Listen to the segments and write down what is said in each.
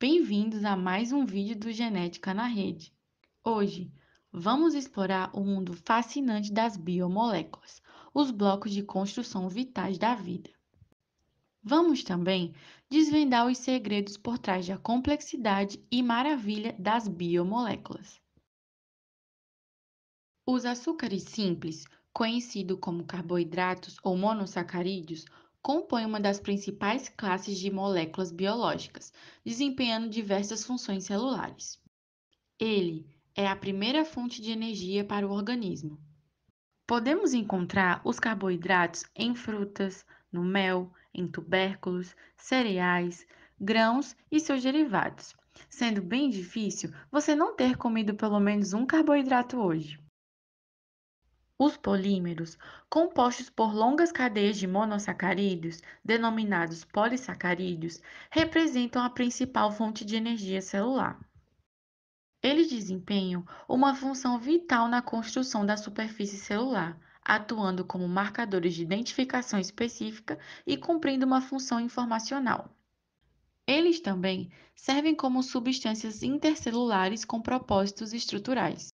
Bem-vindos a mais um vídeo do Genética na Rede. Hoje, vamos explorar o mundo fascinante das biomoléculas, os blocos de construção vitais da vida. Vamos também desvendar os segredos por trás da complexidade e maravilha das biomoléculas. Os açúcares simples, conhecidos como carboidratos ou monossacarídeos, compõe uma das principais classes de moléculas biológicas, desempenhando diversas funções celulares. Ele é a primeira fonte de energia para o organismo. Podemos encontrar os carboidratos em frutas, no mel, em tubérculos, cereais, grãos e seus derivados, sendo bem difícil você não ter comido pelo menos um carboidrato hoje. Os polímeros, compostos por longas cadeias de monossacarídeos, denominados polissacarídeos, representam a principal fonte de energia celular. Eles desempenham uma função vital na construção da superfície celular, atuando como marcadores de identificação específica e cumprindo uma função informacional. Eles também servem como substâncias intercelulares com propósitos estruturais.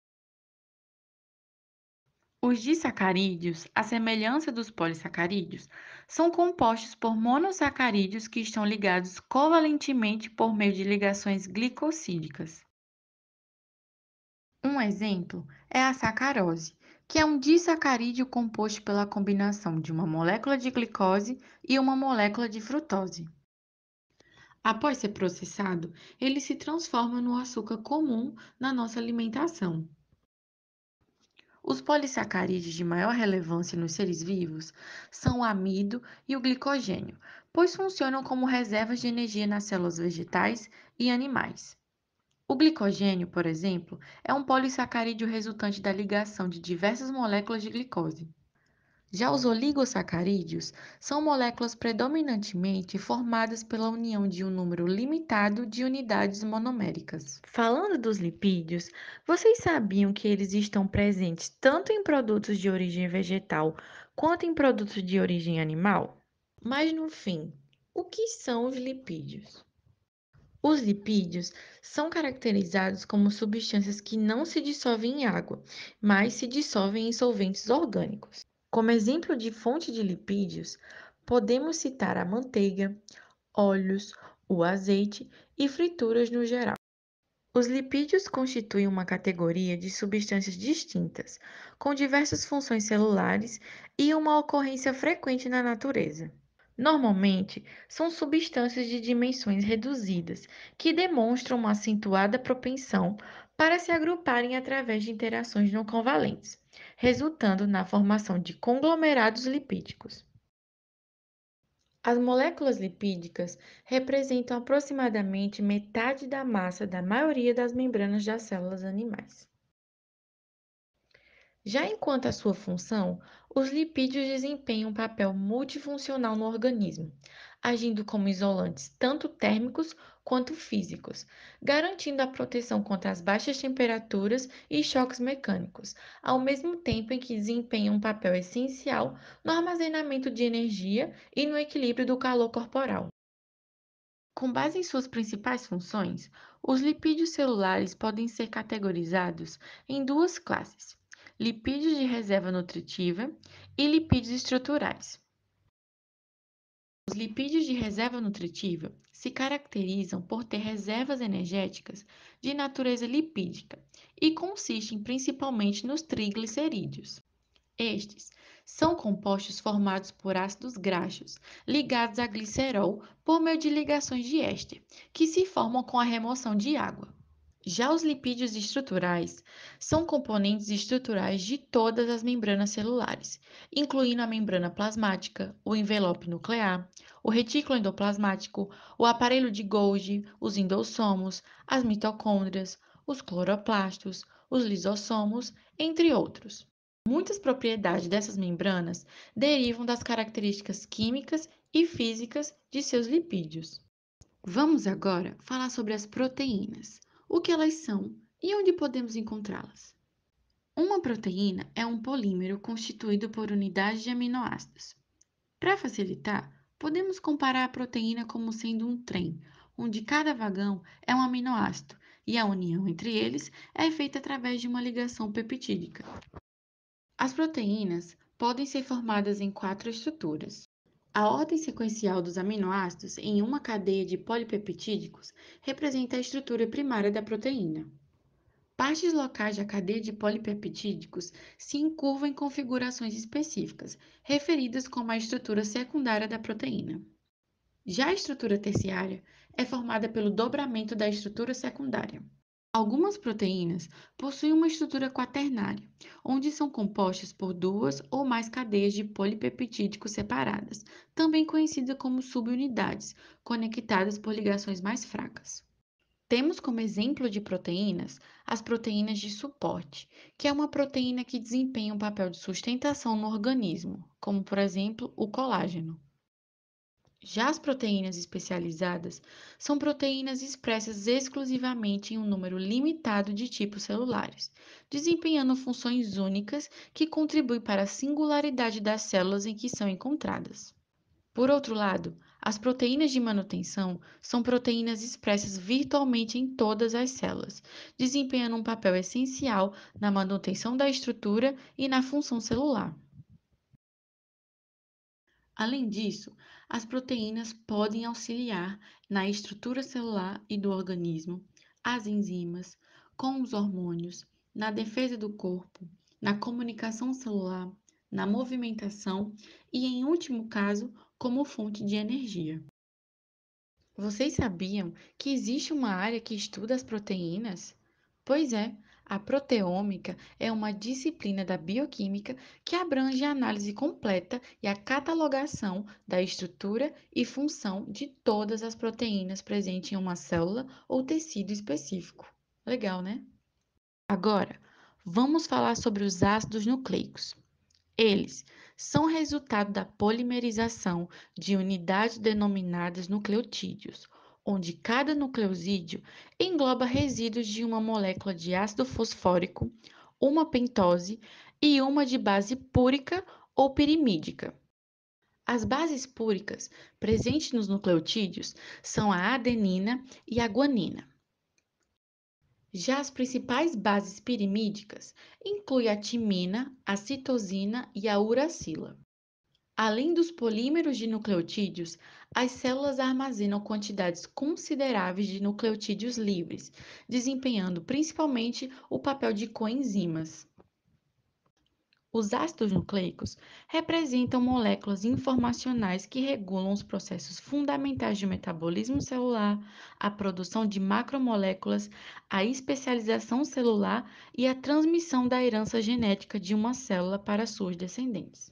Os disacarídeos, à semelhança dos polissacarídeos, são compostos por monossacarídeos que estão ligados covalentemente por meio de ligações glicosídicas. Um exemplo é a sacarose, que é um disacarídeo composto pela combinação de uma molécula de glicose e uma molécula de frutose. Após ser processado, ele se transforma no açúcar comum na nossa alimentação. Os polissacarídeos de maior relevância nos seres vivos são o amido e o glicogênio, pois funcionam como reservas de energia nas células vegetais e animais. O glicogênio, por exemplo, é um polissacarídeo resultante da ligação de diversas moléculas de glicose. Já os oligosacarídeos são moléculas predominantemente formadas pela união de um número limitado de unidades monoméricas. Falando dos lipídios, vocês sabiam que eles estão presentes tanto em produtos de origem vegetal quanto em produtos de origem animal? Mas no fim, o que são os lipídios? Os lipídios são caracterizados como substâncias que não se dissolvem em água, mas se dissolvem em solventes orgânicos. Como exemplo de fonte de lipídios, podemos citar a manteiga, óleos, o azeite e frituras no geral. Os lipídios constituem uma categoria de substâncias distintas, com diversas funções celulares e uma ocorrência frequente na natureza. Normalmente, são substâncias de dimensões reduzidas que demonstram uma acentuada propensão para se agruparem através de interações não covalentes resultando na formação de conglomerados lipídicos. As moléculas lipídicas representam aproximadamente metade da massa da maioria das membranas das células animais. Já enquanto a sua função, os lipídios desempenham um papel multifuncional no organismo, agindo como isolantes tanto térmicos quanto físicos, garantindo a proteção contra as baixas temperaturas e choques mecânicos, ao mesmo tempo em que desempenham um papel essencial no armazenamento de energia e no equilíbrio do calor corporal. Com base em suas principais funções, os lipídios celulares podem ser categorizados em duas classes: lipídios de reserva nutritiva e lipídios estruturais. Os lipídios de reserva nutritiva se caracterizam por ter reservas energéticas de natureza lipídica e consistem principalmente nos triglicerídeos. Estes são compostos formados por ácidos graxos ligados a glicerol por meio de ligações de éster, que se formam com a remoção de água. Já os lipídios estruturais são componentes estruturais de todas as membranas celulares, incluindo a membrana plasmática, o envelope nuclear, o retículo endoplasmático, o aparelho de Golgi, os endossomos, as mitocôndrias, os cloroplastos, os lisossomos, entre outros. Muitas propriedades dessas membranas derivam das características químicas e físicas de seus lipídios. Vamos agora falar sobre as proteínas o que elas são e onde podemos encontrá-las. Uma proteína é um polímero constituído por unidades de aminoácidos. Para facilitar, podemos comparar a proteína como sendo um trem, onde cada vagão é um aminoácido e a união entre eles é feita através de uma ligação peptídica. As proteínas podem ser formadas em quatro estruturas: a ordem sequencial dos aminoácidos em uma cadeia de polipeptídicos representa a estrutura primária da proteína. Partes locais da cadeia de polipeptídicos se encurvam em configurações específicas, referidas como a estrutura secundária da proteína. Já a estrutura terciária é formada pelo dobramento da estrutura secundária. Algumas proteínas possuem uma estrutura quaternária, onde são compostas por duas ou mais cadeias de polipeptídicos separadas, também conhecidas como subunidades, conectadas por ligações mais fracas. Temos como exemplo de proteínas as proteínas de suporte, que é uma proteína que desempenha um papel de sustentação no organismo, como por exemplo o colágeno. Já as proteínas especializadas são proteínas expressas exclusivamente em um número limitado de tipos celulares, desempenhando funções únicas que contribuem para a singularidade das células em que são encontradas. Por outro lado, as proteínas de manutenção são proteínas expressas virtualmente em todas as células, desempenhando um papel essencial na manutenção da estrutura e na função celular. Além disso, as proteínas podem auxiliar na estrutura celular e do organismo, as enzimas, com os hormônios, na defesa do corpo, na comunicação celular, na movimentação e, em último caso, como fonte de energia. Vocês sabiam que existe uma área que estuda as proteínas? Pois é, a proteômica é uma disciplina da bioquímica que abrange a análise completa e a catalogação da estrutura e função de todas as proteínas presentes em uma célula ou tecido específico. Legal, né? Agora, vamos falar sobre os ácidos nucleicos. Eles são resultado da polimerização de unidades denominadas nucleotídeos onde cada nucleosídeo engloba resíduos de uma molécula de ácido fosfórico, uma pentose e uma de base púrica ou pirimídica. As bases púricas presentes nos nucleotídeos são a adenina e a guanina. Já as principais bases pirimídicas incluem a timina, a citosina e a uracila. Além dos polímeros de nucleotídeos, as células armazenam quantidades consideráveis de nucleotídeos livres, desempenhando principalmente o papel de coenzimas. Os ácidos nucleicos representam moléculas informacionais que regulam os processos fundamentais de metabolismo celular, a produção de macromoléculas, a especialização celular e a transmissão da herança genética de uma célula para suas descendentes.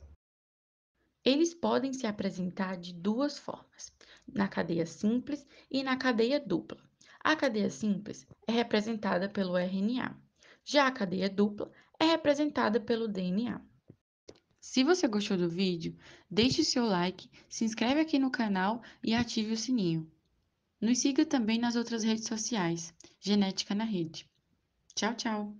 Eles podem se apresentar de duas formas, na cadeia simples e na cadeia dupla. A cadeia simples é representada pelo RNA, já a cadeia dupla é representada pelo DNA. Se você gostou do vídeo, deixe seu like, se inscreve aqui no canal e ative o sininho. Nos siga também nas outras redes sociais, Genética na Rede. Tchau, tchau!